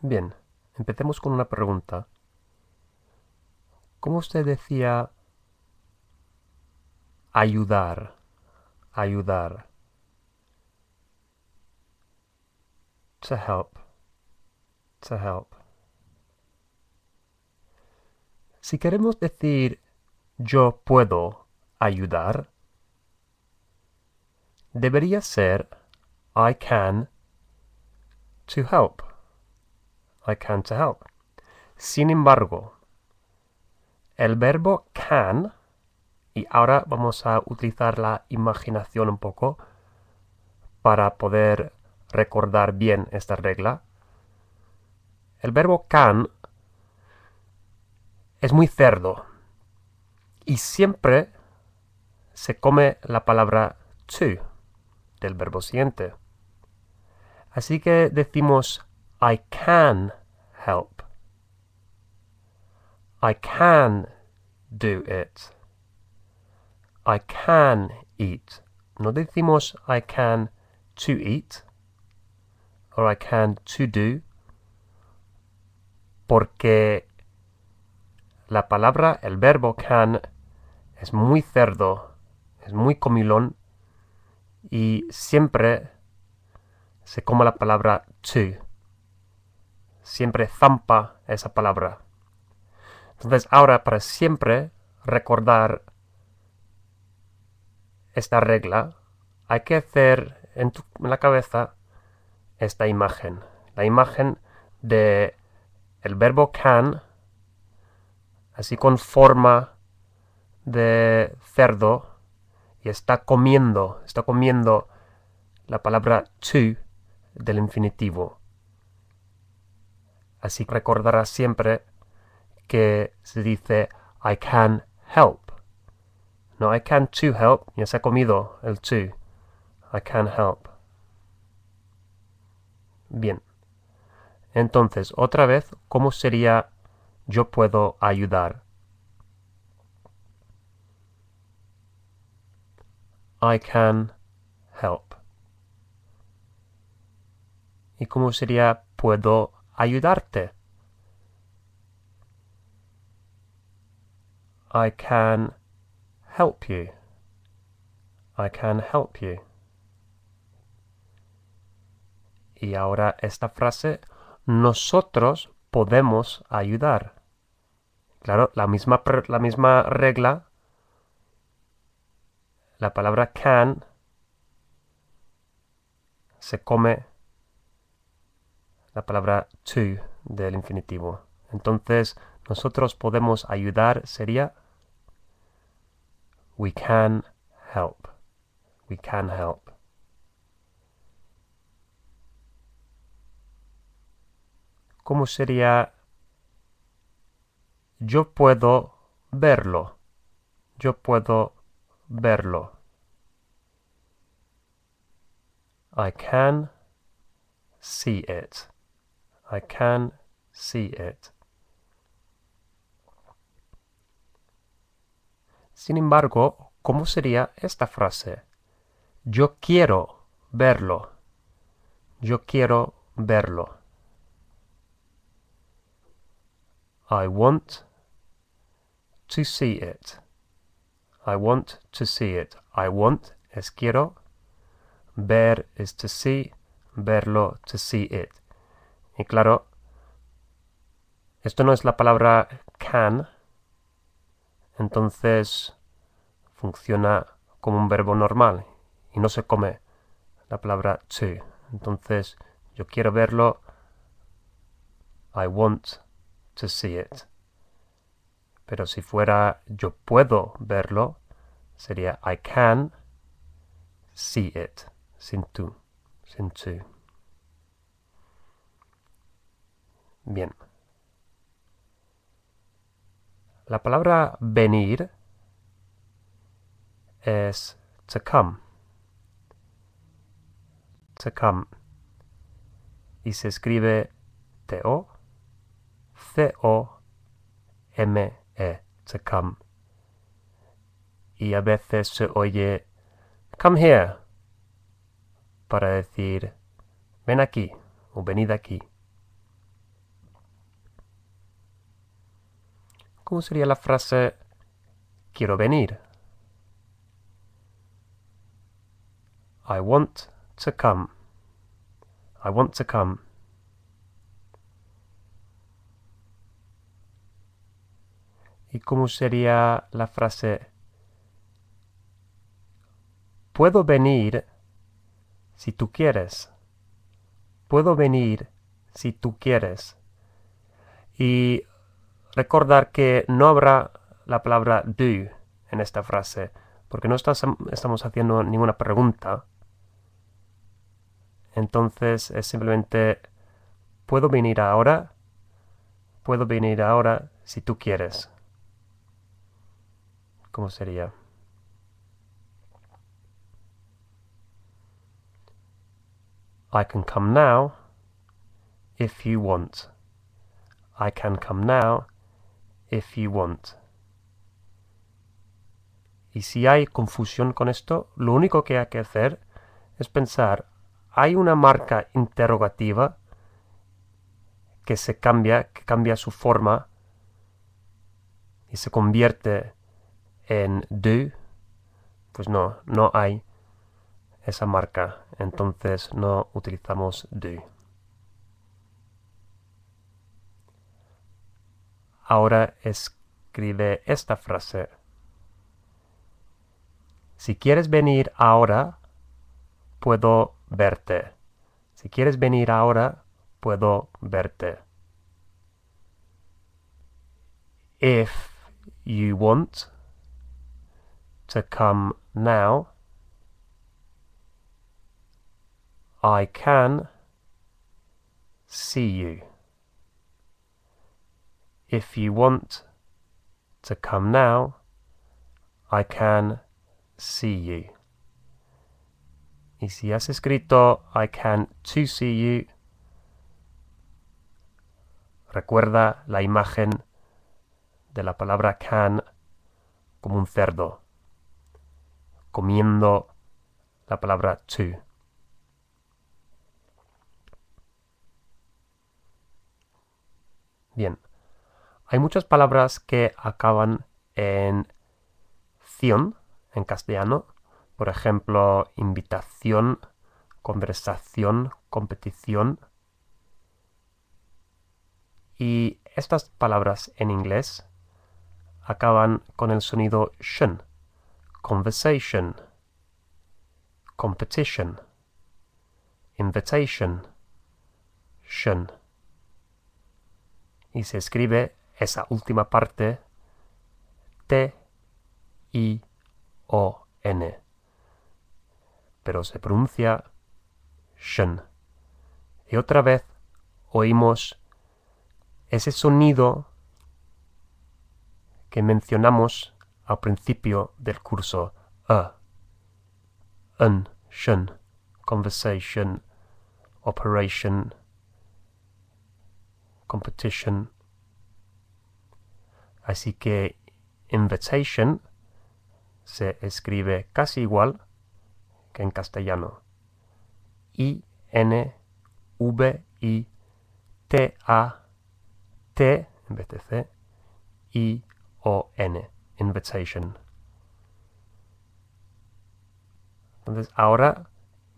Bien, empecemos con una pregunta. ¿Cómo usted decía ayudar? Ayudar. To help. To help. Si queremos decir yo puedo ayudar, debería ser I can to help. I can to help. Sin embargo, el verbo can, y ahora vamos a utilizar la imaginación un poco para poder recordar bien esta regla. El verbo can es muy cerdo y siempre se come la palabra to del verbo siguiente. Así que decimos I can help. I can do it. I can eat. No decimos I can to eat or I can to do porque la palabra, el verbo can es muy cerdo, es muy comilón y siempre se come la palabra to siempre zampa esa palabra. Entonces ahora para siempre recordar esta regla, hay que hacer en, tu, la cabeza esta imagen, la imagen de el verbo can, así con forma de cerdo, y está comiendo, está comiendo la palabra to del infinitivo. Así recordarás siempre que se dice I can help. No, I can to help. Ya se ha comido el to. I can help. Bien. Entonces, otra vez, ¿cómo sería yo puedo ayudar? I can help. ¿Y cómo sería puedo ayudarte. I can help you. I can help you. Y ahora esta frase, nosotros podemos ayudar. Claro, la misma, la misma regla. La palabra can se come la palabra to del infinitivo. Entonces, nosotros podemos ayudar sería we can help. We can help. ¿Cómo sería yo puedo verlo? Yo puedo verlo. I can see it. I can see it. Sin embargo, ¿cómo sería esta frase? Yo quiero verlo. Yo quiero verlo. I want to see it. I want to see it. I want es quiero. Ver is to see. Verlo to see it. Y claro, esto no es la palabra can, entonces funciona como un verbo normal y no se come la palabra to. Entonces, yo quiero verlo. I want to see it. Pero si fuera yo puedo verlo, sería I can see it, sin to, sin to. Bien. La palabra venir es to come. To come. Y se escribe T-O, C-O-M-E, to come. Y a veces se oye come here para decir ven aquí o venid aquí. ¿Cómo sería la frase quiero venir? I want to come. I want to come. ¿Y cómo sería la frase? Puedo venir si tú quieres. Puedo venir si tú quieres. Y Recordar que no habrá la palabra do en esta frase, porque no estamos haciendo ninguna pregunta. Entonces es simplemente, ¿puedo venir ahora? Puedo venir ahora si tú quieres. ¿Cómo sería? I can come now if you want. I can come now if you want. Y si hay confusión con esto, lo único que hay que hacer es pensar, hay una marca interrogativa que se cambia, que cambia su forma y se convierte en do, pues no, no hay esa marca, entonces no utilizamos do. Ahora escribe esta frase. Si quieres venir ahora, puedo verte. Si quieres venir ahora, puedo verte. If you want to come now, I can see you. If you want to come now, I can see you. Y si has escrito I can to see you, recuerda la imagen de la palabra can como un cerdo, comiendo la palabra to. Bien. Hay muchas palabras que acaban en ción, en castellano. Por ejemplo, invitación, conversación, competición. Y estas palabras en inglés acaban con el sonido shen. Conversation, competition, invitation, shen. Y se escribe esa última parte T-I-O-N. Pero se pronuncia SHUN. Y otra vez oímos ese sonido que mencionamos al principio del curso. A. E. An. Conversation. Operation. Competition. Así que invitation se escribe casi igual que en castellano. I N V I T A T en vez de C I O N invitation. Entonces ahora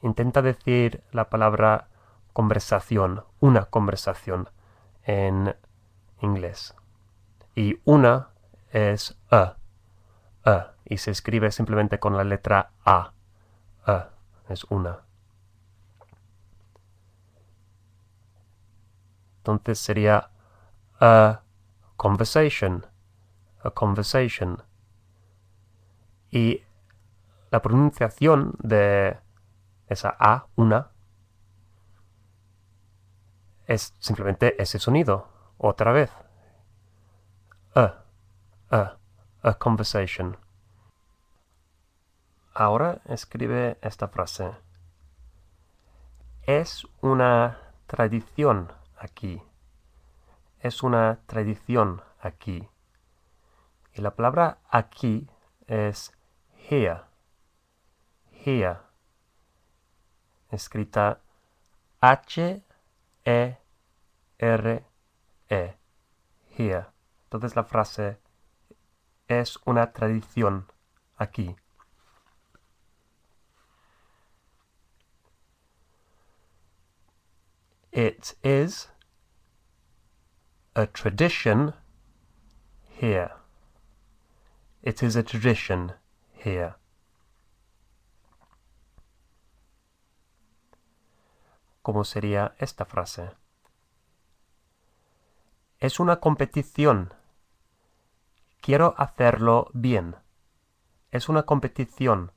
intenta decir la palabra conversación, una conversación en inglés y una es a, a, y se escribe simplemente con la letra a, a es una. Entonces sería a conversation, a conversation. Y la pronunciación de esa A, una, es simplemente ese sonido, otra vez a, conversation. Ahora escribe esta frase. Es una tradición aquí. Es una tradición aquí. Y la palabra aquí es here. Here. Escrita H-E-R-E. -E, here. Entonces la frase es una tradición aquí. It is a tradition here. It is a tradition here. ¿Cómo sería esta frase? Es una competición Quiero hacerlo bien. Es una competición.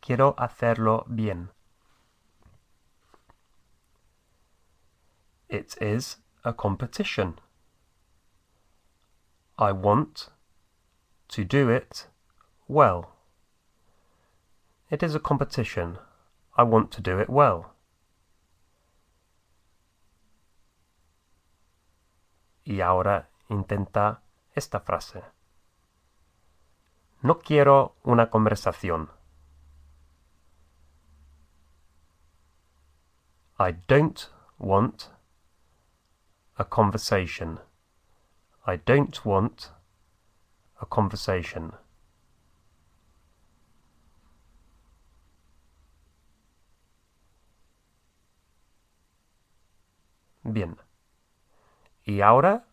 Quiero hacerlo bien. It is a competition. I want to do it well. It is a competition. I want to do it well. Y ahora intenta esta frase. No quiero una conversación. I don't want a conversation. I don't want a conversation. Bien. Y ahora,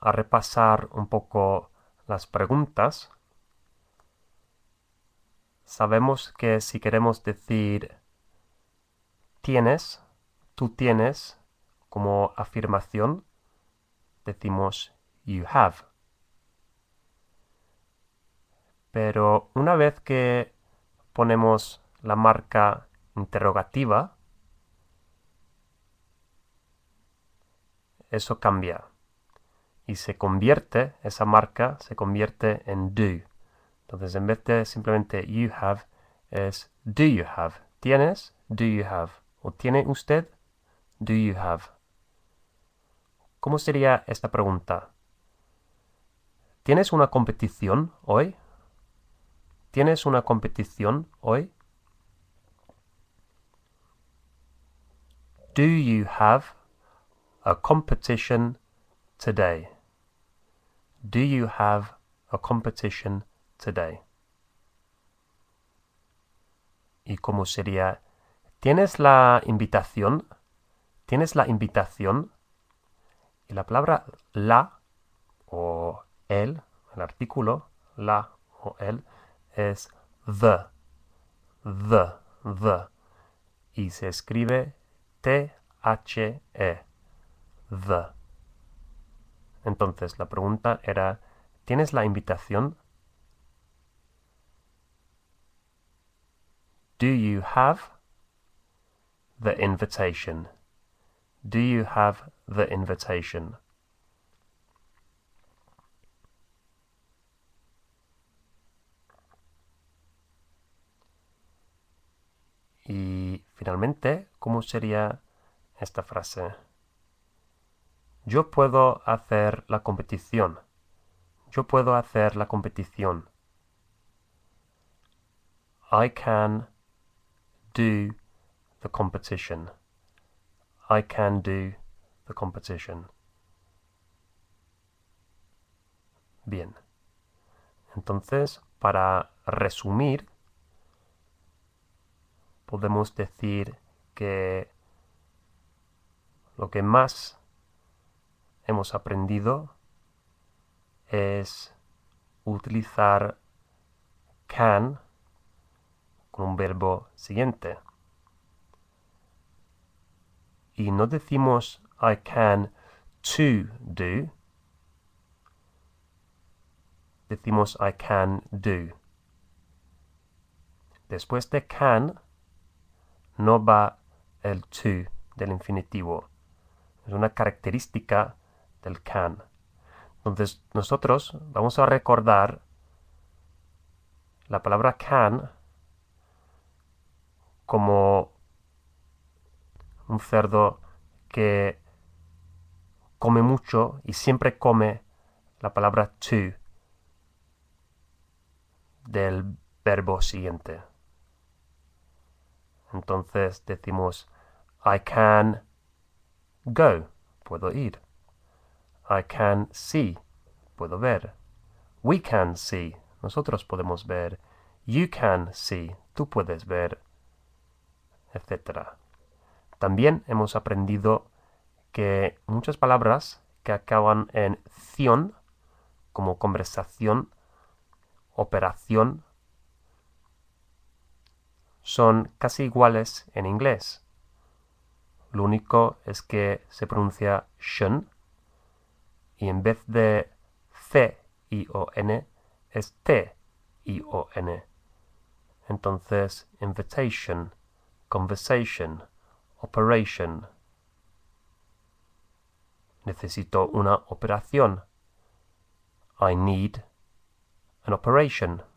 a repasar un poco las preguntas, sabemos que si queremos decir tienes, tú tienes como afirmación, decimos you have. Pero una vez que ponemos la marca interrogativa, eso cambia y se convierte, esa marca se convierte en do. Entonces en vez de simplemente you have, es do you have. ¿Tienes? Do you have. ¿O tiene usted? Do you have. ¿Cómo sería esta pregunta? ¿Tienes una competición hoy? ¿Tienes una competición hoy? Do you have a competition today? Do you have a competition today? ¿Y cómo sería? ¿Tienes la invitación? ¿Tienes la invitación? Y la palabra la o el, el artículo la o el, es the, the, the. Y se escribe e, T-H-E, the. Entonces, la pregunta era, ¿tienes la invitación? Do you have the invitation? Do you have the invitation? Y finalmente, ¿cómo sería esta frase? Yo puedo hacer la competición. Yo puedo hacer la competición. I can do the competition. I can do the competition. Bien. Entonces, para resumir, podemos decir que lo que más hemos aprendido es utilizar can con un verbo siguiente. Y no decimos I can to do, decimos I can do. Después de can no va el to del infinitivo. Es una característica del can. Entonces nosotros vamos a recordar la palabra can como un cerdo que come mucho y siempre come la palabra to del verbo siguiente. Entonces decimos I can go, puedo ir. I can see. Puedo ver. We can see. Nosotros podemos ver. You can see. Tú puedes ver. Etcétera. También hemos aprendido que muchas palabras que acaban en ción, como conversación, operación, son casi iguales en inglés. Lo único es que se pronuncia shun y en vez de C-I-O-N es T-I-O-N. Entonces, invitation, conversation, operation. Necesito una operación. I need an operation.